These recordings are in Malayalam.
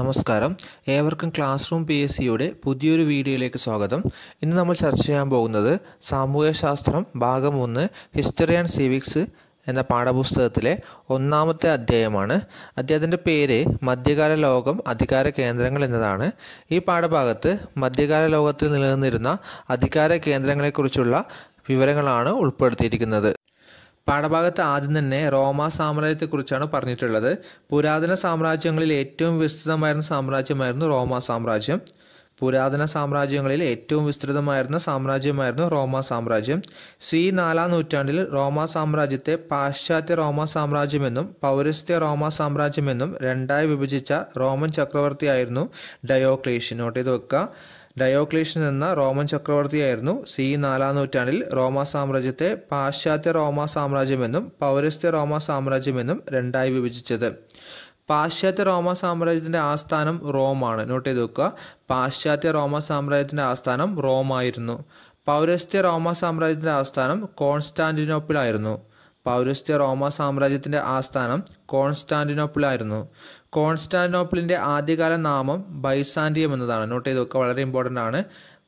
നമസ്കാരം ഏവർക്കും ക്ലാസ് റൂം പി എസ് സിയുടെ പുതിയൊരു വീഡിയോയിലേക്ക് സ്വാഗതം ഇന്ന് നമ്മൾ ചർച്ച ചെയ്യാൻ പോകുന്നത് സാമൂഹ്യശാസ്ത്രം ഭാഗം ഒന്ന് ഹിസ്റ്ററി ആൻഡ് സിവിക്സ് എന്ന പാഠപുസ്തകത്തിലെ ഒന്നാമത്തെ അധ്യായമാണ് അദ്ദേഹത്തിൻ്റെ പേര് മധ്യകാല ലോകം അധികാര കേന്ദ്രങ്ങൾ എന്നതാണ് ഈ പാഠഭാഗത്ത് മധ്യകാല ലോകത്തിൽ നിലനിന്നിരുന്ന അധികാര കേന്ദ്രങ്ങളെക്കുറിച്ചുള്ള വിവരങ്ങളാണ് ഉൾപ്പെടുത്തിയിരിക്കുന്നത് പാഠഭാഗത്ത് ആദ്യം തന്നെ റോമ സാമ്രാജ്യത്തെക്കുറിച്ചാണ് പറഞ്ഞിട്ടുള്ളത് പുരാതന സാമ്രാജ്യങ്ങളിൽ ഏറ്റവും വിസ്തൃതമായിരുന്ന സാമ്രാജ്യമായിരുന്നു റോമ സാമ്രാജ്യം പുരാതന സാമ്രാജ്യങ്ങളിൽ ഏറ്റവും വിസ്തൃതമായിരുന്ന സാമ്രാജ്യമായിരുന്നു റോമ സാമ്രാജ്യം സി നാലാം നൂറ്റാണ്ടിൽ റോമ സാമ്രാജ്യത്തെ പാശ്ചാത്യ റോമ സാമ്രാജ്യമെന്നും പൗരസ്ത്യ റോമ സാമ്രാജ്യമെന്നും രണ്ടായി വിഭജിച്ച റോമൻ ചക്രവർത്തിയായിരുന്നു ഡയോക്ലേഷ്യൻ നോട്ട് ചെയ്ത് വെക്കുക ഡയോക്ലീഷ്യൻ എന്ന റോമൻ ചക്രവർത്തിയായിരുന്നു സി നാലാം നൂറ്റാണ്ടിൽ റോമ സാമ്രാജ്യത്തെ പാശ്ചാത്യ റോമ സാമ്രാജ്യമെന്നും പൗരസ്ത്യ റോമ സാമ്രാജ്യമെന്നും രണ്ടായി വിഭജിച്ചത് പാശ്ചാത്യ റോമ സാമ്രാജ്യത്തിൻ്റെ ആസ്ഥാനം റോമാണ് നോട്ട് ചെയ്ത് വെക്കുക പാശ്ചാത്യ റോമ സാമ്രാജ്യത്തിൻ്റെ ആസ്ഥാനം റോമായിരുന്നു പൗരസ്ത്യ റോമ സാമ്രാജ്യത്തിൻ്റെ ആസ്ഥാനം ആയിരുന്നു പൗരസ്ത്യ റോമ സാമ്രാജ്യത്തിൻ്റെ ആസ്ഥാനം കോൺസ്റ്റാൻറ്റിനോപ്പിളായിരുന്നു കോൺസ്റ്റാൻറ്റിനോപ്പിളിൻ്റെ ആദ്യകാല നാമം ബൈസാൻഡിയം എന്നതാണ് നോട്ട് ചെയ്ത് വെക്കുക വളരെ ഇമ്പോർട്ടൻ്റ് ആണ്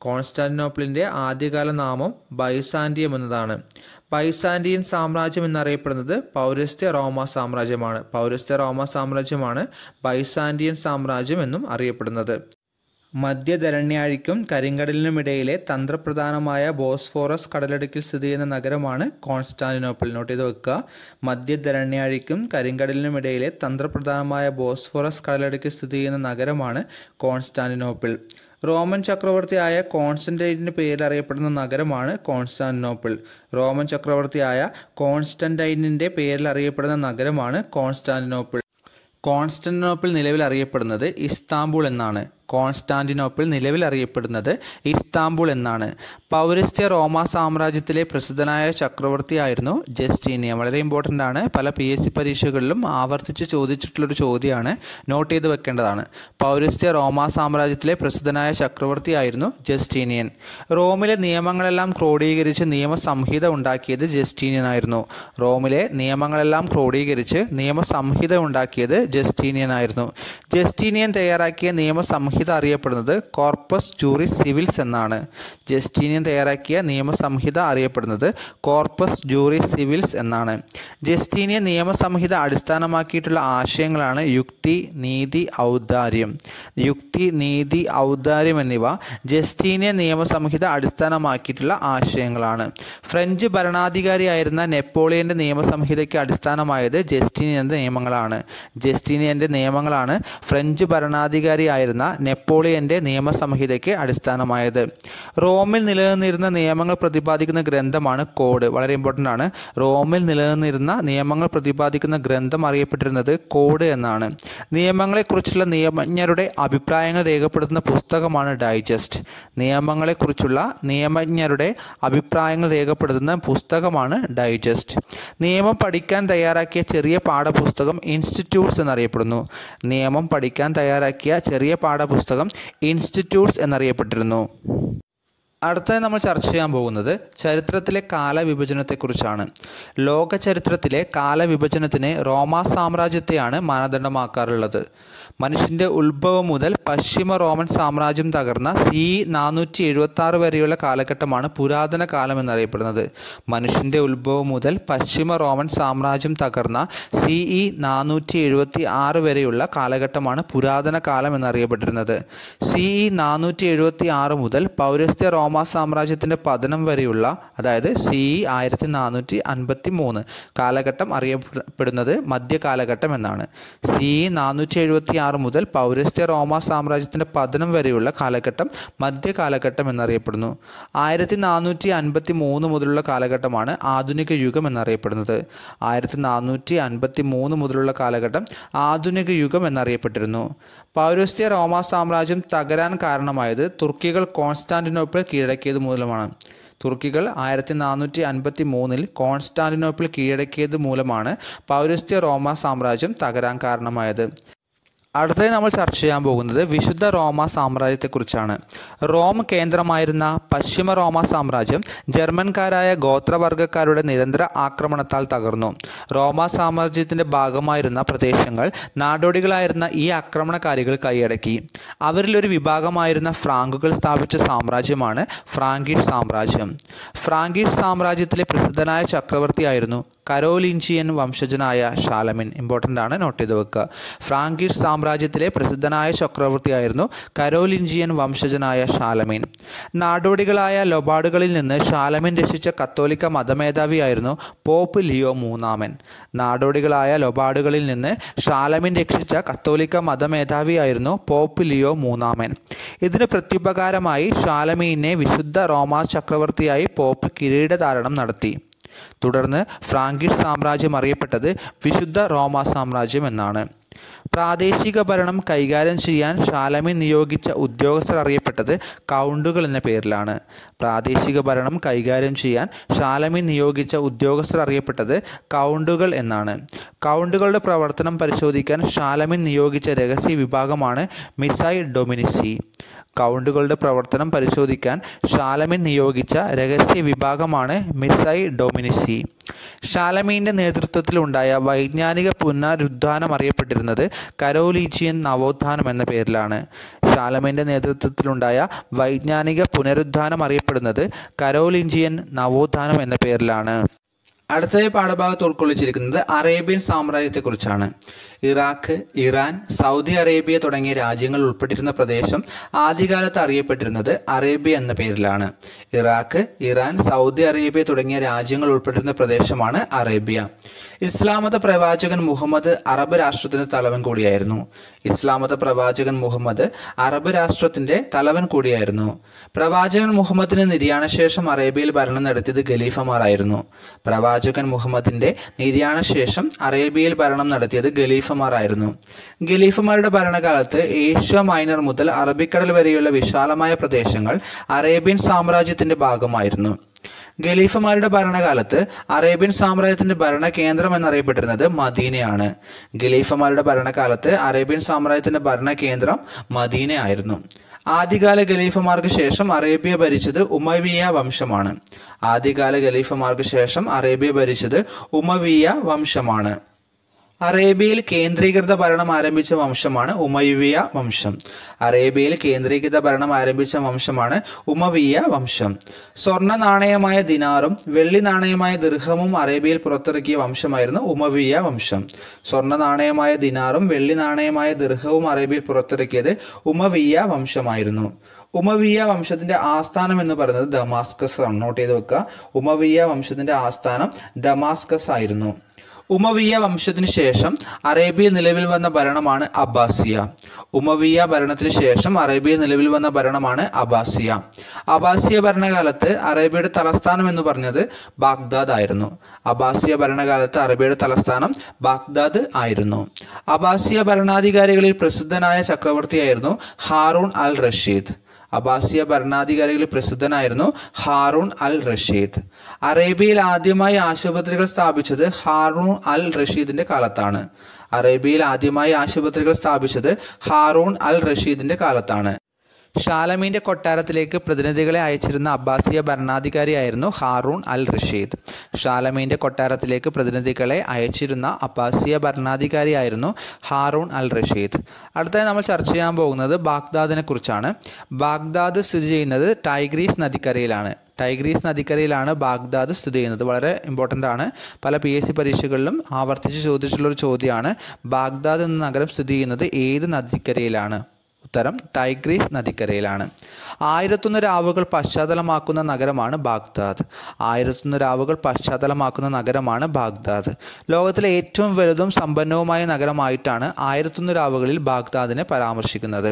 കോൺസ്റ്റാൻറ്റിനോപ്പിളിൻ്റെ ആദ്യകാല നാമം ബൈസാൻഡിയം എന്നതാണ് ബൈസാൻഡിയൻ സാമ്രാജ്യം എന്നറിയപ്പെടുന്നത് പൗരസ്ത്യ റോമ സാമ്രാജ്യമാണ് പൗരസ്ത്യ റോമ സാമ്രാജ്യമാണ് ബൈസാൻഡിയൻ സാമ്രാജ്യം എന്നും അറിയപ്പെടുന്നത് മധ്യധരണ്യാഴിക്കും കരിങ്കടലിനുമിടയിലെ തന്ത്രപ്രധാനമായ ബോസ്ഫോറസ് കടലടുക്കിൽ സ്ഥിതി ചെയ്യുന്ന നഗരമാണ് കോൺസ്റ്റാന്റിനോപ്പിൾ നോട്ട് ചെയ്ത് വെക്കുക മധ്യധരണ്യാഴിക്കും കരിങ്കടലിനുമിടയിലെ തന്ത്രപ്രധാനമായ ബോസ്ഫോറസ് കടലിടുക്കിൽ സ്ഥിതി ചെയ്യുന്ന നഗരമാണ് കോൺസ്റ്റാന്റിനോപ്പിൾ റോമൻ ചക്രവർത്തിയായ കോൺസ്റ്റൻറ്റൈൻ്റെ പേരിൽ അറിയപ്പെടുന്ന നഗരമാണ് കോൺസ്റ്റാന്റിനോപ്പിൾ റോമൻ ചക്രവർത്തിയായ കോൺസ്റ്റൻറ്റൈനിൻ്റെ പേരിൽ അറിയപ്പെടുന്ന നഗരമാണ് കോൺസ്റ്റാന്റിനോപ്പിൾ കോൺസ്റ്റന്റിനോപ്പിൾ നിലവിൽ അറിയപ്പെടുന്നത് ഇസ്താംബുൾ എന്നാണ് കോൺസ്റ്റാന്റിനോപ്പിൾ നിലവിൽ അറിയപ്പെടുന്നത് ഇസ്താംബുൾ എന്നാണ് പൗരസ്ത്യ റോമ സാമ്രാജ്യത്തിലെ പ്രസിദ്ധനായ ചക്രവർത്തിയായിരുന്നു ജസ്റ്റീനിയ വളരെ ഇമ്പോർട്ടൻ്റ് ആണ് പല പി എസ് സി പരീക്ഷകളിലും ആവർത്തിച്ച് ചോദിച്ചിട്ടുള്ളൊരു ചോദ്യമാണ് നോട്ട് ചെയ്ത് വെക്കേണ്ടതാണ് പൗരസ്ത്യ റോമ സാമ്രാജ്യത്തിലെ പ്രസിദ്ധനായ ചക്രവർത്തിയായിരുന്നു ജസ്റ്റീനിയൻ റോമിലെ നിയമങ്ങളെല്ലാം ക്രോഡീകരിച്ച് നിയമസംഹിത ഉണ്ടാക്കിയത് ജസ്റ്റീനിയൻ ആയിരുന്നു റോമിലെ നിയമങ്ങളെല്ലാം ക്രോഡീകരിച്ച് നിയമസംഹിത ഉണ്ടാക്കിയത് ജസ്റ്റീനിയൻ ആയിരുന്നു ജസ്റ്റീനിയൻ തയ്യാറാക്കിയ നിയമസംഹിത സംഹിത അറിയപ്പെടുന്നത് കോർപ്പസ് ജൂറിസ് സിവിൽസ് എന്നാണ് ജസ്റ്റീനിയൻ തയ്യാറാക്കിയ നിയമസംഹിത അറിയപ്പെടുന്നത് കോർപ്പസ് ജൂറിസ് സിവിൽസ് എന്നാണ് ജസ്റ്റീനിയൻ നിയമസംഹിത അടിസ്ഥാനമാക്കിയിട്ടുള്ള ആശയങ്ങളാണ് യുക്തി നീതി ഔദാര്യം യുക്തി നീതി ഔദാര്യം എന്നിവ ജസ്റ്റീനിയൻ നിയമസംഹിത അടിസ്ഥാനമാക്കിയിട്ടുള്ള ആശയങ്ങളാണ് ഫ്രഞ്ച് ഭരണാധികാരിയായിരുന്ന നെപ്പോളിയൻ്റെ നിയമസംഹിതയ്ക്ക് അടിസ്ഥാനമായത് ജസ്റ്റീനിയൻ്റെ നിയമങ്ങളാണ് ജസ്റ്റീനിയൻ്റെ നിയമങ്ങളാണ് ഫ്രഞ്ച് ഭരണാധികാരിയായിരുന്ന നെപ്പോളിയൻ്റെ നിയമസംഹിതയ്ക്ക് അടിസ്ഥാനമായത് റോമിൽ നിലനിന്നിരുന്ന നിയമങ്ങൾ പ്രതിപാദിക്കുന്ന ഗ്രന്ഥമാണ് കോഡ് വളരെ ഇമ്പോർട്ടൻ്റ് ആണ് റോമിൽ നിലനിന്നിരുന്ന നിയമങ്ങൾ പ്രതിപാദിക്കുന്ന ഗ്രന്ഥം അറിയപ്പെട്ടിരുന്നത് കോഡ് എന്നാണ് നിയമങ്ങളെക്കുറിച്ചുള്ള നിയമജ്ഞരുടെ അഭിപ്രായങ്ങൾ രേഖപ്പെടുത്തുന്ന പുസ്തകമാണ് ഡൈജസ്റ്റ് നിയമങ്ങളെക്കുറിച്ചുള്ള നിയമജ്ഞരുടെ അഭിപ്രായങ്ങൾ രേഖപ്പെടുത്തുന്ന പുസ്തകമാണ് ഡൈജസ്റ്റ് നിയമം പഠിക്കാൻ തയ്യാറാക്കിയ ചെറിയ പാഠപുസ്തകം ഇൻസ്റ്റിറ്റ്യൂട്ട്സ് എന്നറിയപ്പെടുന്നു നിയമം പഠിക്കാൻ തയ്യാറാക്കിയ ചെറിയ പാഠപുസ്തകം പുസ്തകം ഇൻസ്റ്റിറ്റ്യൂട്ട്സ് എന്നറിയപ്പെട്ടിരുന്നു അടുത്തതായി നമ്മൾ ചർച്ച ചെയ്യാൻ പോകുന്നത് ചരിത്രത്തിലെ കാലവിഭജനത്തെക്കുറിച്ചാണ് ലോക ചരിത്രത്തിലെ കാലവിഭജനത്തിന് റോമാ സാമ്രാജ്യത്തെയാണ് മാനദണ്ഡമാക്കാറുള്ളത് മനുഷ്യൻ്റെ ഉത്ഭവം മുതൽ പശ്ചിമ റോമൻ സാമ്രാജ്യം തകർന്ന സി നാനൂറ്റി എഴുപത്തി ആറ് വരെയുള്ള കാലഘട്ടമാണ് പുരാതന കാലം എന്നറിയപ്പെടുന്നത് മനുഷ്യൻ്റെ ഉത്ഭവം മുതൽ പശ്ചിമ റോമൻ സാമ്രാജ്യം തകർന്ന സി ഇ നാനൂറ്റി എഴുപത്തി ആറ് വരെയുള്ള കാലഘട്ടമാണ് പുരാതന കാലം എന്നറിയപ്പെട്ടിരുന്നത് സി ഇ നാനൂറ്റി എഴുപത്തി ആറ് മുതൽ പൗരസ്ത്യ റോമൻ റോമ സാമ്രാജ്യത്തിൻ്റെ പതനം വരെയുള്ള അതായത് സി ആയിരത്തി നാനൂറ്റി അൻപത്തി മൂന്ന് കാലഘട്ടം അറിയപ്പെടുന്നത് മധ്യകാലഘട്ടം എന്നാണ് സി നാനൂറ്റി എഴുപത്തി ആറ് മുതൽ പൗരസ്ത്യ റോമ സാമ്രാജ്യത്തിൻ്റെ പതനം വരെയുള്ള കാലഘട്ടം മധ്യകാലഘട്ടം എന്നറിയപ്പെടുന്നു ആയിരത്തി നാനൂറ്റി അൻപത്തി മൂന്ന് മുതലുള്ള കാലഘട്ടമാണ് ആധുനിക യുഗം എന്നറിയപ്പെടുന്നത് ആയിരത്തി നാനൂറ്റി അൻപത്തി മൂന്ന് മുതലുള്ള കാലഘട്ടം ആധുനിക യുഗം എന്നറിയപ്പെട്ടിരുന്നു പൗരസ്ത്യ റോമ സാമ്രാജ്യം തകരാൻ കാരണമായത് തുർക്കികൾ കോൺസ്റ്റാന്റിനോപ്പിൾ കീഴടക്കിയത് മൂലമാണ് തുർക്കികൾ ആയിരത്തി നാനൂറ്റി അൻപത്തി മൂന്നിൽ കോൺസ്റ്റാന്റിനോപ്പിൾ കീഴടക്കിയത് മൂലമാണ് പൗരസ്ത്യ റോമ സാമ്രാജ്യം തകരാൻ കാരണമായത് അടുത്തതായി നമ്മൾ ചർച്ച ചെയ്യാൻ പോകുന്നത് വിശുദ്ധ റോമ സാമ്രാജ്യത്തെക്കുറിച്ചാണ് റോം കേന്ദ്രമായിരുന്ന പശ്ചിമ റോമ സാമ്രാജ്യം ജർമ്മൻകാരായ ഗോത്രവർഗ്ഗക്കാരുടെ നിരന്തര ആക്രമണത്താൽ തകർന്നു റോമ സാമ്രാജ്യത്തിൻ്റെ ഭാഗമായിരുന്ന പ്രദേശങ്ങൾ നാടോടികളായിരുന്ന ഈ ആക്രമണകാരികൾ കൈയടക്കി അവരിലൊരു വിഭാഗമായിരുന്ന ഫ്രാങ്കുകൾ സ്ഥാപിച്ച സാമ്രാജ്യമാണ് ഫ്രാങ്കിഷ് സാമ്രാജ്യം ഫ്രാങ്കിഷ് സാമ്രാജ്യത്തിലെ പ്രസിദ്ധനായ ചക്രവർത്തിയായിരുന്നു കരോലിൻജിയൻ വംശജനായ ഷാലമിൻ ഇമ്പോർട്ടൻ്റ് ആണ് നോട്ട് ചെയ്ത് വെക്കുക ഫ്രാങ്കിഷ് സാമ്രാജ്യത്തിലെ പ്രസിദ്ധനായ ചക്രവർത്തിയായിരുന്നു കരോലിൻജിയൻ വംശജനായ ഷാലമിൻ നാടോടികളായ ലൊബാഡുകളിൽ നിന്ന് ഷാലമിൻ രക്ഷിച്ച കത്തോലിക്ക മതമേധാവിയായിരുന്നു പോപ്പ് ലിയോ മൂന്നാമൻ നാടോടികളായ ലൊബാഡുകളിൽ നിന്ന് ഷാലമിൻ രക്ഷിച്ച കത്തോലിക്ക മതമേധാവിയായിരുന്നു പോപ്പ് ലിയോ മൂന്നാമൻ ഇതിന് പ്രത്യുപകാരമായി ഷാലമീനെ വിശുദ്ധ റോമാ ചക്രവർത്തിയായി പോപ്പ് കിരീടധാരണം നടത്തി തുടർന്ന് ഫ്രാങ്കിഷ് സാമ്രാജ്യം അറിയപ്പെട്ടത് വിശുദ്ധ റോമ സാമ്രാജ്യം എന്നാണ് പ്രാദേശിക ഭരണം കൈകാര്യം ചെയ്യാൻ ഷാലമി നിയോഗിച്ച ഉദ്യോഗസ്ഥർ അറിയപ്പെട്ടത് കൗണ്ടുകൾ എന്ന പേരിലാണ് പ്രാദേശിക ഭരണം കൈകാര്യം ചെയ്യാൻ ഷാലമി നിയോഗിച്ച ഉദ്യോഗസ്ഥർ അറിയപ്പെട്ടത് കൗണ്ടുകൾ എന്നാണ് കൗണ്ടുകളുടെ പ്രവർത്തനം പരിശോധിക്കാൻ ഷാലമി നിയോഗിച്ച രഹസ്യ വിഭാഗമാണ് മിസൈ ഡൊമിനിസി കൗണ്ടുകളുടെ പ്രവർത്തനം പരിശോധിക്കാൻ ഷാലമിൻ നിയോഗിച്ച രഹസ്യ വിഭാഗമാണ് മിസൈ ഡൊമിനിസി ഷാലമീൻ്റെ നേതൃത്വത്തിലുണ്ടായ വൈജ്ഞാനിക പുനരുദ്ധാനം അറിയപ്പെട്ടിരുന്നത് കരോലീജിയൻ നവോത്ഥാനം എന്ന പേരിലാണ് ഷാലമീൻ്റെ നേതൃത്വത്തിലുണ്ടായ വൈജ്ഞാനിക പുനരുദ്ധാനം അറിയപ്പെടുന്നത് കരോലിഞ്ചിയൻ നവോത്ഥാനം എന്ന പേരിലാണ് അടുത്ത പാഠഭാഗത്ത് ഉൾക്കൊള്ളിച്ചിരിക്കുന്നത് അറേബ്യൻ സാമ്രാജ്യത്തെക്കുറിച്ചാണ് ഇറാഖ് ഇറാൻ സൗദി അറേബ്യ തുടങ്ങിയ രാജ്യങ്ങൾ ഉൾപ്പെട്ടിരുന്ന പ്രദേശം ആദ്യകാലത്ത് അറിയപ്പെട്ടിരുന്നത് അറേബ്യ എന്ന പേരിലാണ് ഇറാഖ് ഇറാൻ സൗദി അറേബ്യ തുടങ്ങിയ രാജ്യങ്ങൾ ഉൾപ്പെട്ടിരുന്ന പ്രദേശമാണ് അറേബ്യ ഇസ്ലാമത പ്രവാചകൻ മുഹമ്മദ് അറബ് രാഷ്ട്രത്തിൻ്റെ തലവൻ കൂടിയായിരുന്നു ഇസ്ലാമത പ്രവാചകൻ മുഹമ്മദ് അറബ് രാഷ്ട്രത്തിൻ്റെ തലവൻ കൂടിയായിരുന്നു പ്രവാചകൻ മുഹമ്മദിന് നിര്യാണശേഷം അറേബ്യയിൽ ഭരണം നടത്തിയത് ഖലീഫമാറായിരുന്നു പ്രവാചക ഷാജുഖാൻ മുഹമ്മദിൻ്റെ നിര്യാണ ശേഷം അറേബ്യയിൽ ഭരണം നടത്തിയത് ഗലീഫമാരായിരുന്നു ഗലീഫമാരുടെ ഭരണകാലത്ത് ഏഷ്യ മൈനർ മുതൽ അറബിക്കടൽ വരെയുള്ള വിശാലമായ പ്രദേശങ്ങൾ അറേബ്യൻ സാമ്രാജ്യത്തിൻ്റെ ഭാഗമായിരുന്നു ഖലീഫമാരുടെ ഭരണകാലത്ത് അറേബ്യൻ സാമ്രാജ്യത്തിന്റെ ഭരണ കേന്ദ്രം എന്നറിയപ്പെട്ടിരുന്നത് മദീനയാണ് ഖലീഫമാരുടെ ഭരണകാലത്ത് അറേബ്യൻ സാമ്രാജ്യത്തിന്റെ ഭരണ കേന്ദ്രം മദീനയായിരുന്നു ആദ്യകാല ഖലീഫമാർക്ക് ശേഷം അറേബ്യ ഭരിച്ചത് ഉമവിയ വംശമാണ് ആദ്യകാല ഖലീഫമാർക്ക് ശേഷം അറേബ്യ ഭരിച്ചത് ഉമവിയ വംശമാണ് അറേബ്യയിൽ കേന്ദ്രീകൃത ഭരണം ആരംഭിച്ച വംശമാണ് ഉമയുവിയ വംശം അറേബ്യയിൽ കേന്ദ്രീകൃത ഭരണം ആരംഭിച്ച വംശമാണ് ഉമവിയ വംശം സ്വർണ്ണ നാണയമായ ദിനാറും വെള്ളി നാണയമായ ദീർഘമും അറേബ്യയിൽ പുറത്തിറക്കിയ വംശമായിരുന്നു ഉമവിയ വംശം സ്വർണ്ണ നാണയമായ ദിനാറും വെള്ളി നാണയമായ ദീർഘവും അറേബ്യയിൽ പുറത്തിറക്കിയത് ഉമവിയ വംശമായിരുന്നു ഉമവിയ വംശത്തിന്റെ ആസ്ഥാനം എന്ന് പറയുന്നത് ദമാസ്കസ് ആണ് നോട്ട് ചെയ്ത് വെക്കുക ഉമവിയ വംശത്തിന്റെ ആസ്ഥാനം ദമാസ്കസ് ആയിരുന്നു ഉമവിയ വംശത്തിനു ശേഷം അറേബ്യ നിലവിൽ വന്ന ഭരണമാണ് അബ്ബാസിയ ഉമവിയ ഭരണത്തിനു ശേഷം അറേബ്യ നിലവിൽ വന്ന ഭരണമാണ് അബ്ബാസിയ അബ്ബാസിയ ഭരണകാലത്ത് അറേബ്യയുടെ തലസ്ഥാനം എന്ന് പറഞ്ഞത് ബാഗ്ദാദ് ആയിരുന്നു അബ്ബാസിയ ഭരണകാലത്ത് അറേബ്യയുടെ തലസ്ഥാനം ബാഗ്ദാദ് ആയിരുന്നു അബ്ബാസിയ ഭരണാധികാരികളിൽ പ്രസിദ്ധനായ ചക്രവർത്തിയായിരുന്നു ഹാറൂൺ അൽ റഷീദ് അബാസിയ ഭരണാധികാരികളിൽ പ്രസിദ്ധനായിരുന്നു ഹാറൂൺ അൽ റഷീദ് അറേബ്യയിൽ ആദ്യമായി ആശുപത്രികൾ സ്ഥാപിച്ചത് ഹാറൂൺ അൽ റഷീദിന്റെ കാലത്താണ് അറേബ്യയിൽ ആദ്യമായി ആശുപത്രികൾ സ്ഥാപിച്ചത് ഹാറൂൺ അൽ റഷീദിന്റെ കാലത്താണ് ഷാലമീൻ്റെ കൊട്ടാരത്തിലേക്ക് പ്രതിനിധികളെ അയച്ചിരുന്ന അബ്ബാസിയ ഭരണാധികാരിയായിരുന്നു ഹാറൂൺ അൽ റഷീദ് ഷാലമീൻ്റെ കൊട്ടാരത്തിലേക്ക് പ്രതിനിധികളെ അയച്ചിരുന്ന അബ്ബാസിയ ഭരണാധികാരിയായിരുന്നു ഹാറൂൺ അൽ റഷീദ് അടുത്തതായി നമ്മൾ ചർച്ച ചെയ്യാൻ പോകുന്നത് ബാഗ്ദാദിനെ കുറിച്ചാണ് ബാഗ്ദാദ് സ്ഥിതി ചെയ്യുന്നത് ടൈഗ്രീസ് നദിക്കരയിലാണ് ടൈഗ്രീസ് നദിക്കരയിലാണ് ബാഗ്ദാദ് സ്ഥിതി ചെയ്യുന്നത് വളരെ ഇമ്പോർട്ടൻ്റ് ആണ് പല പി എസ് സി പരീക്ഷകളിലും ആവർത്തിച്ച് ചോദിച്ചിട്ടുള്ള ഒരു ചോദ്യമാണ് ബാഗ്ദാദ് എന്ന നഗരം സ്ഥിതി ചെയ്യുന്നത് ഏത് നദിക്കരയിലാണ് ഉത്തരം ടൈഗ്രീസ് നദിക്കരയിലാണ് ആയിരത്തൊന്ന് രാവുകൾ പശ്ചാത്തലമാക്കുന്ന നഗരമാണ് ബാഗ്ദാദ് ആയിരത്തൊന്ന് രാവുകൾ പശ്ചാത്തലമാക്കുന്ന നഗരമാണ് ബാഗ്ദാദ് ലോകത്തിലെ ഏറ്റവും വലുതും സമ്പന്നവുമായ നഗരമായിട്ടാണ് ആയിരത്തൊന്ന് രാവുകളിൽ ബാഗ്ദാദിനെ പരാമർശിക്കുന്നത്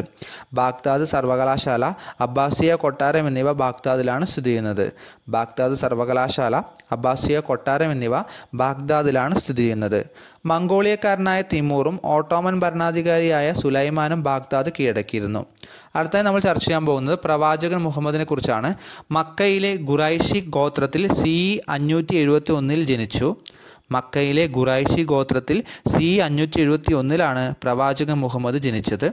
ബാഗ്ദാദ് സർവകലാശാല അബ്ബാസിയ കൊട്ടാരം എന്നിവ ബാഗ്ദാദിലാണ് സ്ഥിതി ചെയ്യുന്നത് ബാഗ്ദാദ് സർവകലാശാല അബ്ബാസിയ കൊട്ടാരം എന്നിവ ബാഗ്ദാദിലാണ് സ്ഥിതി ചെയ്യുന്നത് മംഗോളിയക്കാരനായ തിമൂറും ഓട്ടോമൻ ഭരണാധികാരിയായ സുലൈമാനും ബാഗ്ദാദ് കീഴടക്കിയിരുന്നു അടുത്തായി നമ്മൾ ചർച്ച ചെയ്യാൻ പോകുന്നത് പ്രവാചകൻ മുഹമ്മദിനെ കുറിച്ചാണ് മക്കയിലെ ഗുറൈഷി ഗോത്രത്തിൽ സി അഞ്ഞൂറ്റി എഴുപത്തി ഒന്നിൽ ജനിച്ചു മക്കയിലെ ഖുറൈഷി ഗോത്രത്തിൽ സി അഞ്ഞൂറ്റി എഴുപത്തി ഒന്നിലാണ് പ്രവാചകൻ മുഹമ്മദ് ജനിച്ചത്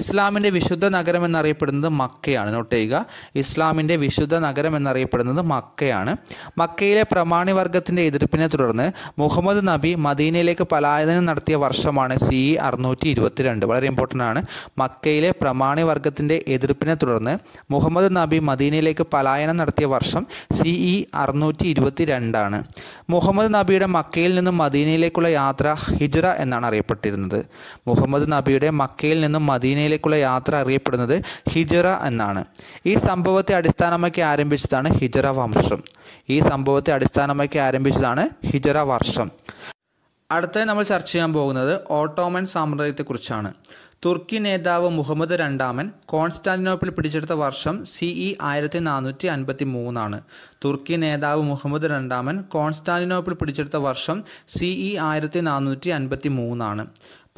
ഇസ്ലാമിൻ്റെ വിശുദ്ധ നഗരം എന്നറിയപ്പെടുന്നത് മക്കയാണ് നോട്ട് ചെയ്യുക ഇസ്ലാമിൻ്റെ വിശുദ്ധ നഗരം എന്നറിയപ്പെടുന്നത് മക്കയാണ് മക്കയിലെ പ്രമാണി വർഗത്തിൻ്റെ എതിർപ്പിനെ തുടർന്ന് മുഹമ്മദ് നബി മദീനയിലേക്ക് പലായനം നടത്തിയ വർഷമാണ് സി അറുന്നൂറ്റി ഇരുപത്തിരണ്ട് വളരെ ഇമ്പോർട്ടൻ്റ് ആണ് മക്കയിലെ പ്രമാണി വർഗത്തിൻ്റെ എതിർപ്പിനെ തുടർന്ന് മുഹമ്മദ് നബി മദീനയിലേക്ക് പലായനം നടത്തിയ വർഷം സി ഇ അറുന്നൂറ്റി ഇരുപത്തി രണ്ടാണ് മുഹമ്മദ് നബിയുടെ മക്ക മക്കയിൽ നിന്നും മദീനയിലേക്കുള്ള യാത്ര ഹിജ്റ എന്നാണ് അറിയപ്പെട്ടിരുന്നത് മുഹമ്മദ് നബിയുടെ മക്കയിൽ നിന്നും മദീനയിലേക്കുള്ള യാത്ര അറിയപ്പെടുന്നത് ഹിജ്റ എന്നാണ് ഈ സംഭവത്തെ അടിസ്ഥാനമാക്കി ആരംഭിച്ചതാണ് ഹിജ്റ വംശം ഈ സംഭവത്തെ അടിസ്ഥാനമാക്കി ആരംഭിച്ചതാണ് ഹിജ്റ വർഷം അടുത്തത് നമ്മൾ ചർച്ച ചെയ്യാൻ പോകുന്നത് ഓട്ടോമൻ സാമ്രാജ്യത്തെക്കുറിച്ചാണ് തുർക്കി നേതാവ് മുഹമ്മദ് രണ്ടാമൻ കോൺസ്റ്റാന്റിനോപ്പിൾ പിടിച്ചെടുത്ത വർഷം സിഇ ആയിരത്തി നാനൂറ്റി അൻപത്തി മൂന്നാണ് തുർക്കി നേതാവ് മുഹമ്മദ് രണ്ടാമൻ കോൺസ്റ്റാന്റിനോപ്പിൾ പിടിച്ചെടുത്ത വർഷം സിഇ ആയിരത്തി നാനൂറ്റി അൻപത്തി മൂന്നാണ്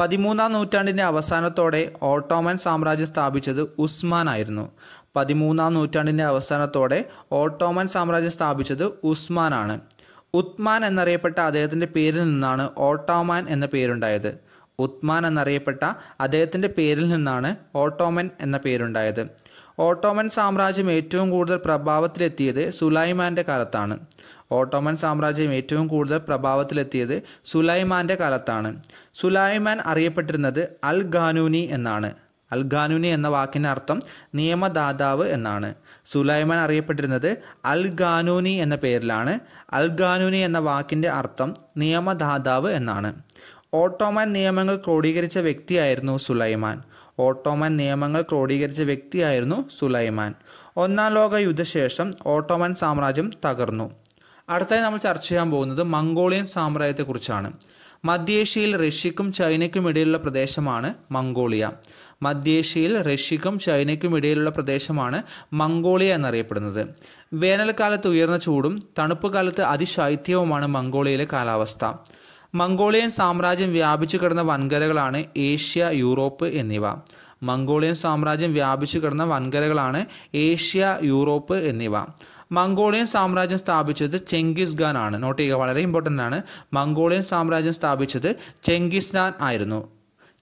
പതിമൂന്നാം നൂറ്റാണ്ടിൻ്റെ അവസാനത്തോടെ ഓട്ടോമൻ സാമ്രാജ്യം സ്ഥാപിച്ചത് ഉസ്മാൻ ആയിരുന്നു പതിമൂന്നാം നൂറ്റാണ്ടിൻ്റെ അവസാനത്തോടെ ഓട്ടോമൻ സാമ്രാജ്യം സ്ഥാപിച്ചത് ഉസ്മാനാണ് ഉത്മാൻ എന്നറിയപ്പെട്ട അദ്ദേഹത്തിൻ്റെ പേരിൽ നിന്നാണ് ഓട്ടോമാൻ എന്ന പേരുണ്ടായത് ഉത്മാൻ എന്നറിയപ്പെട്ട അദ്ദേഹത്തിൻ്റെ പേരിൽ നിന്നാണ് ഓട്ടോമൻ എന്ന പേരുണ്ടായത് ഓട്ടോമൻ സാമ്രാജ്യം ഏറ്റവും കൂടുതൽ പ്രഭാവത്തിലെത്തിയത് സുലൈമാൻ്റെ കാലത്താണ് ഓട്ടോമൻ സാമ്രാജ്യം ഏറ്റവും കൂടുതൽ പ്രഭാവത്തിലെത്തിയത് സുലൈമാൻ്റെ കാലത്താണ് സുലൈമാൻ അറിയപ്പെട്ടിരുന്നത് അൽ ഖാനൂനി എന്നാണ് അൽ ഖാനൂനി എന്ന വാക്കിൻ്റെ അർത്ഥം നിയമദാതാവ് എന്നാണ് സുലൈമാൻ അറിയപ്പെട്ടിരുന്നത് അൽ ഖാനൂനി എന്ന പേരിലാണ് അൽ ഖാനൂനി എന്ന വാക്കിൻ്റെ അർത്ഥം നിയമദാതാവ് എന്നാണ് ഓട്ടോമാൻ നിയമങ്ങൾ ക്രോഡീകരിച്ച വ്യക്തിയായിരുന്നു സുലൈമാൻ ഓട്ടോമാൻ നിയമങ്ങൾ ക്രോഡീകരിച്ച വ്യക്തിയായിരുന്നു സുലൈമാൻ ഒന്നാം ലോക യുദ്ധശേഷം ഓട്ടോമൻ സാമ്രാജ്യം തകർന്നു അടുത്തായി നമ്മൾ ചർച്ച ചെയ്യാൻ പോകുന്നത് മംഗോളിയൻ സാമ്രാജ്യത്തെക്കുറിച്ചാണ് മധ്യേഷ്യയിൽ റഷ്യക്കും ചൈനയ്ക്കും ഇടയിലുള്ള പ്രദേശമാണ് മംഗോളിയ മധ്യേഷ്യയിൽ റഷ്യക്കും ചൈനയ്ക്കും ഇടയിലുള്ള പ്രദേശമാണ് മംഗോളിയ എന്നറിയപ്പെടുന്നത് വേനൽക്കാലത്ത് ഉയർന്ന ചൂടും തണുപ്പ് കാലത്ത് അതിശൈത്യവുമാണ് മംഗോളിയയിലെ കാലാവസ്ഥ മംഗോളിയൻ സാമ്രാജ്യം വ്യാപിച്ചു കിടന്ന വൻകരകളാണ് ഏഷ്യ യൂറോപ്പ് എന്നിവ മംഗോളിയൻ സാമ്രാജ്യം വ്യാപിച്ചു കിടന്ന വൻകരകളാണ് ഏഷ്യ യൂറോപ്പ് എന്നിവ മംഗോളിയൻ സാമ്രാജ്യം സ്ഥാപിച്ചത് ചെങ്കിസ് ഖാൻ ആണ് നോട്ട് ചെയ്യുക വളരെ ഇമ്പോർട്ടൻ്റ് ആണ് മംഗോളിയൻ സാമ്രാജ്യം സ്ഥാപിച്ചത് ചെങ്കിസ് ഖാൻ ആയിരുന്നു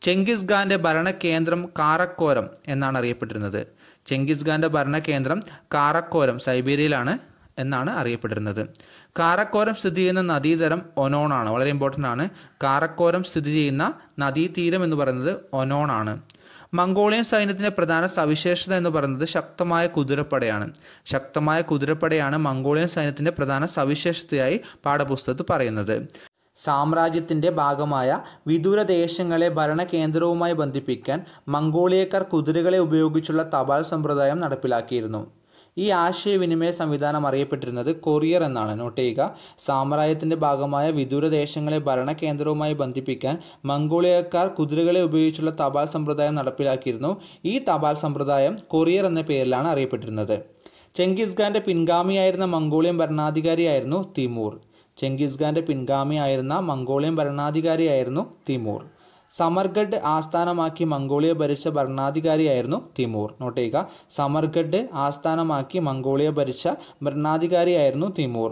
ചെങ്കിസ് ഖാൻ്റെ ഭരണകേന്ദ്രം കാറക്കോരം എന്നാണ് അറിയപ്പെട്ടിരുന്നത് ചെങ്കിസ് ഖാൻ്റെ ഭരണകേന്ദ്രം കാറക്കോരം സൈബീരിയയിലാണ് എന്നാണ് അറിയപ്പെട്ടിരുന്നത് കാരക്കോരം സ്ഥിതി ചെയ്യുന്ന നദീതരം ഒനോണാണ് വളരെ ഇമ്പോർട്ടൻ്റ് ആണ് കാരക്കോരം സ്ഥിതി ചെയ്യുന്ന നദീതീരം എന്ന് പറയുന്നത് ഒനോണാണ് മംഗോളിയൻ സൈന്യത്തിൻ്റെ പ്രധാന സവിശേഷത എന്ന് പറയുന്നത് ശക്തമായ കുതിരപ്പടയാണ് ശക്തമായ കുതിരപ്പടയാണ് മംഗോളിയൻ സൈന്യത്തിൻ്റെ പ്രധാന സവിശേഷതയായി പാഠപുസ്തകത്ത് പറയുന്നത് സാമ്രാജ്യത്തിൻ്റെ ഭാഗമായ വിദൂര ദേശങ്ങളെ ഭരണകേന്ദ്രവുമായി ബന്ധിപ്പിക്കാൻ മംഗോളിയക്കാർ കുതിരകളെ ഉപയോഗിച്ചുള്ള തപാൽ സമ്പ്രദായം നടപ്പിലാക്കിയിരുന്നു ഈ ആശയവിനിമയ സംവിധാനം അറിയപ്പെട്ടിരുന്നത് കൊറിയർ എന്നാണ് നോട്ട് ചെയ്യുക സാമ്രാജ്യത്തിൻ്റെ ഭാഗമായ വിദൂരദേശങ്ങളെ ദേശങ്ങളെ ഭരണകേന്ദ്രവുമായി ബന്ധിപ്പിക്കാൻ മംഗോളിയക്കാർ കുതിരകളെ ഉപയോഗിച്ചുള്ള തപാൽ സമ്പ്രദായം നടപ്പിലാക്കിയിരുന്നു ഈ തപാൽ സമ്പ്രദായം കൊറിയർ എന്ന പേരിലാണ് അറിയപ്പെട്ടിരുന്നത് ചെങ്കിസ് ഖാൻ്റെ പിൻഗാമിയായിരുന്ന മംഗോളിയൻ ഭരണാധികാരിയായിരുന്നു തിമൂർ ചെങ്കിസ് ഖാൻ്റെ പിൻഗാമിയായിരുന്ന മംഗോളിയൻ ഭരണാധികാരിയായിരുന്നു തിമൂർ സമർഗഡ് ആസ്ഥാനമാക്കി മംഗോളിയ ഭരിച്ച ഭരണാധികാരിയായിരുന്നു തിമൂർ നോട്ട് ചെയ്യുക സമർഗഡ് ആസ്ഥാനമാക്കി മംഗോളിയ ഭരിച്ച ഭരണാധികാരിയായിരുന്നു തിമൂർ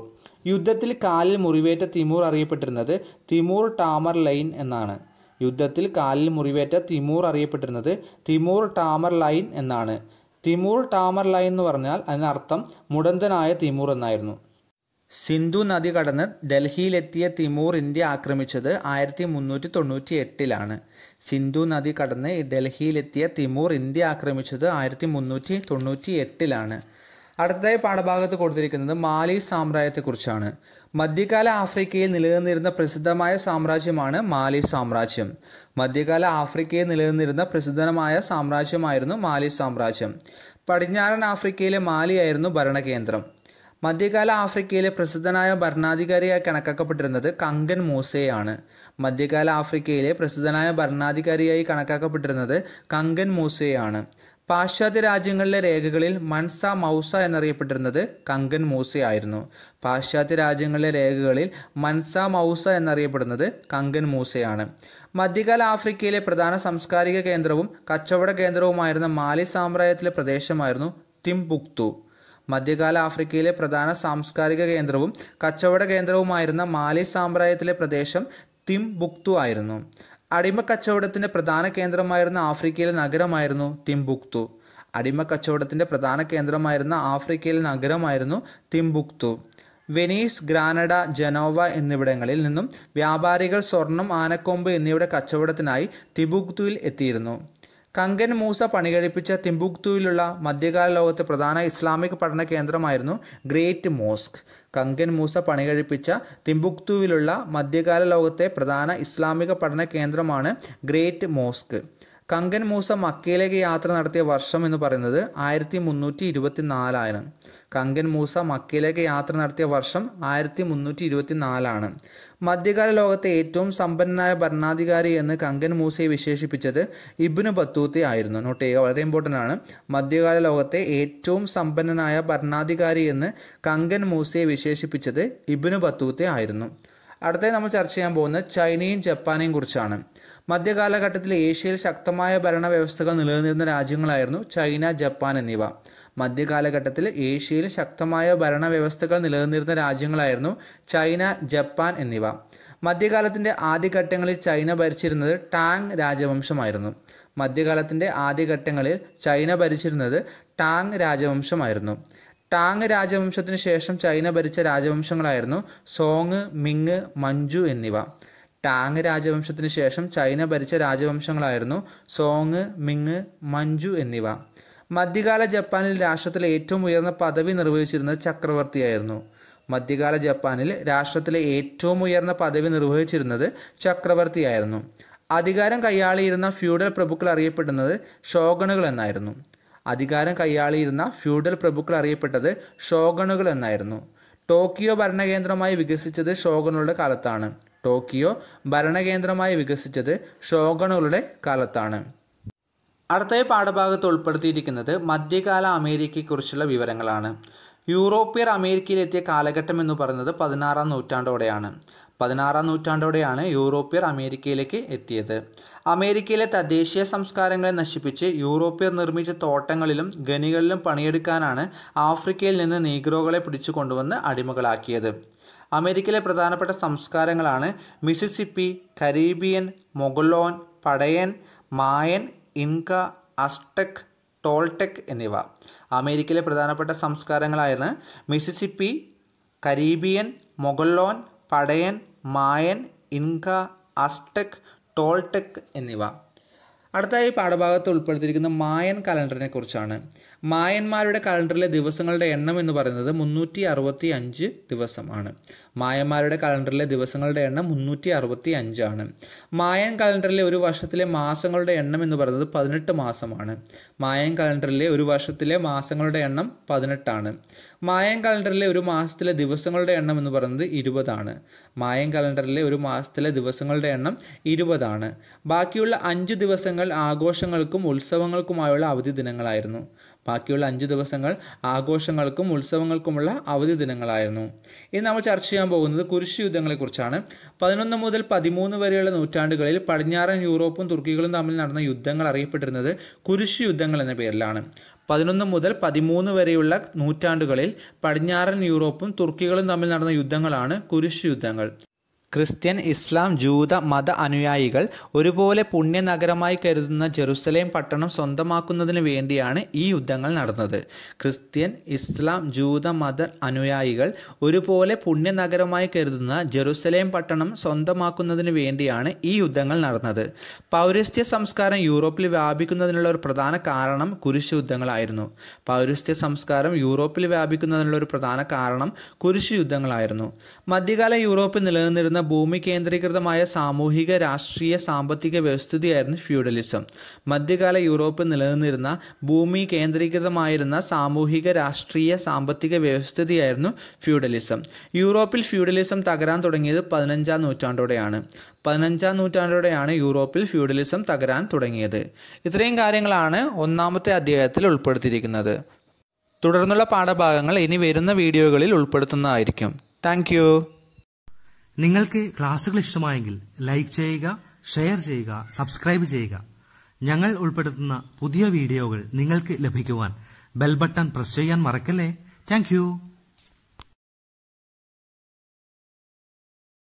യുദ്ധത്തിൽ കാലിൽ മുറിവേറ്റ തിമൂർ അറിയപ്പെട്ടിരുന്നത് തിമൂർ ടാമർ ലൈൻ എന്നാണ് യുദ്ധത്തിൽ കാലിൽ മുറിവേറ്റ തിമൂർ അറിയപ്പെട്ടിരുന്നത് തിമൂർ ടാമർ ലൈൻ എന്നാണ് തിമൂർ ടാമർ ലൈൻ എന്ന് പറഞ്ഞാൽ അതിനർത്ഥം മുടന്തനായ തിമൂർ എന്നായിരുന്നു സിന്ധു നദി കടന്ന് ഡൽഹിയിലെത്തിയ തിമൂർ ഇന്ത്യ ആക്രമിച്ചത് ആയിരത്തി മുന്നൂറ്റി തൊണ്ണൂറ്റി എട്ടിലാണ് സിന്ധു നദി കടന്ന് ഡൽഹിയിലെത്തിയ തിമൂർ ഇന്ത്യ ആക്രമിച്ചത് ആയിരത്തി മുന്നൂറ്റി തൊണ്ണൂറ്റി എട്ടിലാണ് അടുത്തതായി പാഠഭാഗത്ത് കൊടുത്തിരിക്കുന്നത് മാലി സാമ്രാജ്യത്തെക്കുറിച്ചാണ് മധ്യകാല ആഫ്രിക്കയിൽ നിലനിന്നിരുന്ന പ്രസിദ്ധമായ സാമ്രാജ്യമാണ് മാലി സാമ്രാജ്യം മധ്യകാല ആഫ്രിക്കയിൽ നിലനിന്നിരുന്ന പ്രസിദ്ധമായ സാമ്രാജ്യമായിരുന്നു മാലി സാമ്രാജ്യം പടിഞ്ഞാറൻ ആഫ്രിക്കയിലെ മാലിയായിരുന്നു ഭരണകേന്ദ്രം മധ്യകാല ആഫ്രിക്കയിലെ പ്രസിദ്ധനായ ഭരണാധികാരിയായി കണക്കാക്കപ്പെട്ടിരുന്നത് കങ്കൻ മൂസയാണ് മധ്യകാല ആഫ്രിക്കയിലെ പ്രസിദ്ധനായ ഭരണാധികാരിയായി കണക്കാക്കപ്പെട്ടിരുന്നത് കങ്കൻ മൂസയാണ് പാശ്ചാത്യ രാജ്യങ്ങളിലെ രേഖകളിൽ മൻസ മൗസ എന്നറിയപ്പെട്ടിരുന്നത് കങ്കൻ മൂസയായിരുന്നു പാശ്ചാത്യ രാജ്യങ്ങളിലെ രേഖകളിൽ മൻസ മൗസ എന്നറിയപ്പെടുന്നത് കങ്കൻ മൂസയാണ് മധ്യകാല ആഫ്രിക്കയിലെ പ്രധാന സാംസ്കാരിക കേന്ദ്രവും കച്ചവട കേന്ദ്രവുമായിരുന്ന മാലി സാമ്രാജ്യത്തിലെ പ്രദേശമായിരുന്നു തിംബുക്തു മധ്യകാല ആഫ്രിക്കയിലെ പ്രധാന സാംസ്കാരിക കേന്ദ്രവും കച്ചവട കേന്ദ്രവുമായിരുന്ന മാലി സാമ്രാജ്യത്തിലെ പ്രദേശം തിംബുക്തു ആയിരുന്നു അടിമ കച്ചവടത്തിന്റെ പ്രധാന കേന്ദ്രമായിരുന്ന ആഫ്രിക്കയിലെ നഗരമായിരുന്നു തിംബുക്തു അടിമ കച്ചവടത്തിന്റെ പ്രധാന കേന്ദ്രമായിരുന്ന ആഫ്രിക്കയിലെ നഗരമായിരുന്നു തിംബുക്തു വെനീസ് ഗ്രാനഡ ജനോവ എന്നിവിടങ്ങളിൽ നിന്നും വ്യാപാരികൾ സ്വർണം ആനക്കൊമ്പ് എന്നിവയുടെ കച്ചവടത്തിനായി തിബുക്തുവിൽ എത്തിയിരുന്നു കങ്കൻ മൂസ പണികഴിപ്പിച്ച തിമ്പുക്തുവിലുള്ള മധ്യകാല ലോകത്തെ പ്രധാന ഇസ്ലാമിക പഠന കേന്ദ്രമായിരുന്നു ഗ്രേറ്റ് മോസ്ക് കങ്കൻ മൂസ പണികഴിപ്പിച്ച തിമ്പുക്തുവിലുള്ള മധ്യകാല ലോകത്തെ പ്രധാന ഇസ്ലാമിക പഠന കേന്ദ്രമാണ് ഗ്രേറ്റ് മോസ്ക് കങ്കൻ മൂസ മക്കയിലേക്ക് യാത്ര നടത്തിയ വർഷം എന്ന് പറയുന്നത് ആയിരത്തി മുന്നൂറ്റി ഇരുപത്തി നാലാണ് കങ്കൻ മൂസ മക്കയിലേക്ക് യാത്ര നടത്തിയ വർഷം ആയിരത്തി മുന്നൂറ്റി ഇരുപത്തി നാലാണ് മധ്യകാല ലോകത്തെ ഏറ്റവും സമ്പന്നനായ ഭരണാധികാരി എന്ന് കങ്കൻ മൂസയെ വിശേഷിപ്പിച്ചത് ഇബ്നു ബത്തൂത്തി ആയിരുന്നു നോട്ട് ചെയ്യുക വളരെ ഇമ്പോർട്ടൻ്റ് ആണ് മധ്യകാല ലോകത്തെ ഏറ്റവും സമ്പന്നനായ ഭരണാധികാരി എന്ന് കങ്കൻ മൂസയെ വിശേഷിപ്പിച്ചത് ഇബ്നു ബത്തൂത്തി ആയിരുന്നു അടുത്തത് നമ്മൾ ചർച്ച ചെയ്യാൻ പോകുന്നത് ചൈനയും ജപ്പാനെയും കുറിച്ചാണ് മധ്യകാലഘട്ടത്തിൽ ഏഷ്യയിൽ ശക്തമായ ഭരണ വ്യവസ്ഥകൾ നിലനിന്നിരുന്ന രാജ്യങ്ങളായിരുന്നു ചൈന ജപ്പാൻ എന്നിവ മധ്യകാലഘട്ടത്തിൽ ഏഷ്യയിൽ ശക്തമായ ഭരണ വ്യവസ്ഥകൾ നിലനിന്നിരുന്ന രാജ്യങ്ങളായിരുന്നു ചൈന ജപ്പാൻ എന്നിവ മധ്യകാലത്തിൻ്റെ ആദ്യഘട്ടങ്ങളിൽ ചൈന ഭരിച്ചിരുന്നത് ടാങ് രാജവംശമായിരുന്നു മധ്യകാലത്തിൻ്റെ ആദ്യഘട്ടങ്ങളിൽ ചൈന ഭരിച്ചിരുന്നത് ടാങ് രാജവംശമായിരുന്നു ടാങ് രാജവംശത്തിന് ശേഷം ചൈന ഭരിച്ച രാജവംശങ്ങളായിരുന്നു സോങ് മിങ് മഞ്ജു എന്നിവ ടാങ് രാജവംശത്തിന് ശേഷം ചൈന ഭരിച്ച രാജവംശങ്ങളായിരുന്നു സോങ് മിങ് മഞ്ജു എന്നിവ മധ്യകാല ജപ്പാനിൽ രാഷ്ട്രത്തിലെ ഏറ്റവും ഉയർന്ന പദവി നിർവഹിച്ചിരുന്നത് ചക്രവർത്തിയായിരുന്നു മധ്യകാല ജപ്പാനിൽ രാഷ്ട്രത്തിലെ ഏറ്റവും ഉയർന്ന പദവി നിർവഹിച്ചിരുന്നത് ചക്രവർത്തിയായിരുന്നു അധികാരം കൈയാളിയിരുന്ന ഫ്യൂഡൽ പ്രഭുക്കൾ അറിയപ്പെടുന്നത് ഷോഗണുകൾ എന്നായിരുന്നു അധികാരം കൈയാളിയിരുന്ന ഫ്യൂഡൽ പ്രഭുക്കൾ അറിയപ്പെട്ടത് ഷോഗണുകൾ എന്നായിരുന്നു ടോക്കിയോ ഭരണകേന്ദ്രമായി വികസിച്ചത് ഷോഗണുകളുടെ കാലത്താണ് ടോക്കിയോ ഭരണകേന്ദ്രമായി വികസിച്ചത് ഷോഗണുകളുടെ കാലത്താണ് അടുത്ത പാഠഭാഗത്ത് ഉൾപ്പെടുത്തിയിരിക്കുന്നത് മധ്യകാല അമേരിക്കയെക്കുറിച്ചുള്ള വിവരങ്ങളാണ് യൂറോപ്യർ അമേരിക്കയിലെത്തിയ കാലഘട്ടം എന്ന് പറയുന്നത് പതിനാറാം നൂറ്റാണ്ടോടെയാണ് പതിനാറാം നൂറ്റാണ്ടോടെയാണ് യൂറോപ്യർ അമേരിക്കയിലേക്ക് എത്തിയത് അമേരിക്കയിലെ തദ്ദേശീയ സംസ്കാരങ്ങളെ നശിപ്പിച്ച് യൂറോപ്യർ നിർമ്മിച്ച തോട്ടങ്ങളിലും ഖനികളിലും പണിയെടുക്കാനാണ് ആഫ്രിക്കയിൽ നിന്ന് നീഗ്രോകളെ പിടിച്ചു കൊണ്ടുവന്ന് അടിമകളാക്കിയത് അമേരിക്കയിലെ പ്രധാനപ്പെട്ട സംസ്കാരങ്ങളാണ് മിസിസിപ്പി കരീബിയൻ മൊഗലോൻ പടയൻ മായൻ ഇൻക അസ്റ്റെക് ടോൾടെക് എന്നിവ അമേരിക്കയിലെ പ്രധാനപ്പെട്ട സംസ്കാരങ്ങളായിരുന്നു മിസിസിപ്പി കരീബിയൻ മൊഗലോൻ പടയൻ മായൻ ഇൻക അസ്ടെക് ടോൾടെക് എന്നിവ അടുത്തായി പാഠഭാഗത്ത് ഉൾപ്പെടുത്തിയിരിക്കുന്ന മായൻ കലണ്ടറിനെ കുറിച്ചാണ് മായന്മാരുടെ കലണ്ടറിലെ ദിവസങ്ങളുടെ എണ്ണം എന്ന് പറയുന്നത് മുന്നൂറ്റി അറുപത്തി അഞ്ച് ദിവസമാണ് മായന്മാരുടെ കലണ്ടറിലെ ദിവസങ്ങളുടെ എണ്ണം മുന്നൂറ്റി അറുപത്തി അഞ്ചാണ് മായൻ കലണ്ടറിലെ ഒരു വർഷത്തിലെ മാസങ്ങളുടെ എണ്ണം എന്ന് പറയുന്നത് പതിനെട്ട് മാസമാണ് മായൻ കലണ്ടറിലെ ഒരു വർഷത്തിലെ മാസങ്ങളുടെ എണ്ണം പതിനെട്ടാണ് മായൻ കലണ്ടറിലെ ഒരു മാസത്തിലെ ദിവസങ്ങളുടെ എണ്ണം എന്ന് പറയുന്നത് ഇരുപതാണ് മായൻ കലണ്ടറിലെ ഒരു മാസത്തിലെ ദിവസങ്ങളുടെ എണ്ണം ഇരുപതാണ് ബാക്കിയുള്ള അഞ്ച് ദിവസങ്ങൾ ആഘോഷങ്ങൾക്കും ഉത്സവങ്ങൾക്കുമായുള്ള അവധി ദിനങ്ങളായിരുന്നു ബാക്കിയുള്ള അഞ്ച് ദിവസങ്ങൾ ആഘോഷങ്ങൾക്കും ഉത്സവങ്ങൾക്കുമുള്ള അവധി ദിനങ്ങളായിരുന്നു ഇന്ന് നമ്മൾ ചർച്ച ചെയ്യാൻ പോകുന്നത് കുരിശ് യുദ്ധങ്ങളെക്കുറിച്ചാണ് പതിനൊന്ന് മുതൽ പതിമൂന്ന് വരെയുള്ള നൂറ്റാണ്ടുകളിൽ പടിഞ്ഞാറൻ യൂറോപ്പും തുർക്കികളും തമ്മിൽ നടന്ന യുദ്ധങ്ങൾ അറിയപ്പെട്ടിരുന്നത് കുരിശ് യുദ്ധങ്ങൾ എന്ന പേരിലാണ് പതിനൊന്ന് മുതൽ പതിമൂന്ന് വരെയുള്ള നൂറ്റാണ്ടുകളിൽ പടിഞ്ഞാറൻ യൂറോപ്പും തുർക്കികളും തമ്മിൽ നടന്ന യുദ്ധങ്ങളാണ് കുരിശ് യുദ്ധങ്ങൾ ക്രിസ്ത്യൻ ഇസ്ലാം ജൂത മത അനുയായികൾ ഒരുപോലെ പുണ്യനഗരമായി കരുതുന്ന ജെറുസലേം പട്ടണം സ്വന്തമാക്കുന്നതിന് വേണ്ടിയാണ് ഈ യുദ്ധങ്ങൾ നടന്നത് ക്രിസ്ത്യൻ ഇസ്ലാം ജൂത മത അനുയായികൾ ഒരുപോലെ പുണ്യനഗരമായി കരുതുന്ന ജെറുസലേം പട്ടണം സ്വന്തമാക്കുന്നതിന് വേണ്ടിയാണ് ഈ യുദ്ധങ്ങൾ നടന്നത് പൗരസ്ത്യ സംസ്കാരം യൂറോപ്പിൽ വ്യാപിക്കുന്നതിനുള്ള ഒരു പ്രധാന കാരണം കുരിശ് യുദ്ധങ്ങളായിരുന്നു പൗരസ്ത്യ സംസ്കാരം യൂറോപ്പിൽ വ്യാപിക്കുന്നതിനുള്ള ഒരു പ്രധാന കാരണം കുരിശ് യുദ്ധങ്ങളായിരുന്നു മധ്യകാല യൂറോപ്പിൽ നിലനിന്നിരുന്ന ഭൂമി കേന്ദ്രീകൃതമായ സാമൂഹിക രാഷ്ട്രീയ സാമ്പത്തിക വ്യവസ്ഥിതിയായിരുന്നു ഫ്യൂഡലിസം മധ്യകാല യൂറോപ്പിൽ നിലനിന്നിരുന്ന ഭൂമി കേന്ദ്രീകൃതമായിരുന്ന സാമൂഹിക രാഷ്ട്രീയ സാമ്പത്തിക വ്യവസ്ഥിതിയായിരുന്നു ഫ്യൂഡലിസം യൂറോപ്പിൽ ഫ്യൂഡലിസം തകരാൻ തുടങ്ങിയത് പതിനഞ്ചാം നൂറ്റാണ്ടോടെയാണ് പതിനഞ്ചാം നൂറ്റാണ്ടോടെയാണ് യൂറോപ്പിൽ ഫ്യൂഡലിസം തകരാൻ തുടങ്ങിയത് ഇത്രയും കാര്യങ്ങളാണ് ഒന്നാമത്തെ അധ്യായത്തിൽ ഉൾപ്പെടുത്തിയിരിക്കുന്നത് തുടർന്നുള്ള പാഠഭാഗങ്ങൾ ഇനി വരുന്ന വീഡിയോകളിൽ ഉൾപ്പെടുത്തുന്നതായിരിക്കും താങ്ക് നിങ്ങൾക്ക് ക്ലാസുകൾ ഇഷ്ടമായെങ്കിൽ ലൈക്ക് ചെയ്യുക ഷെയർ ചെയ്യുക സബ്സ്ക്രൈബ് ചെയ്യുക ഞങ്ങൾ ഉൾപ്പെടുത്തുന്ന പുതിയ വീഡിയോകൾ നിങ്ങൾക്ക് ലഭിക്കുവാൻ ബെൽ ബട്ടൺ പ്രസ് ചെയ്യാൻ മറക്കല്ലേ താങ്ക്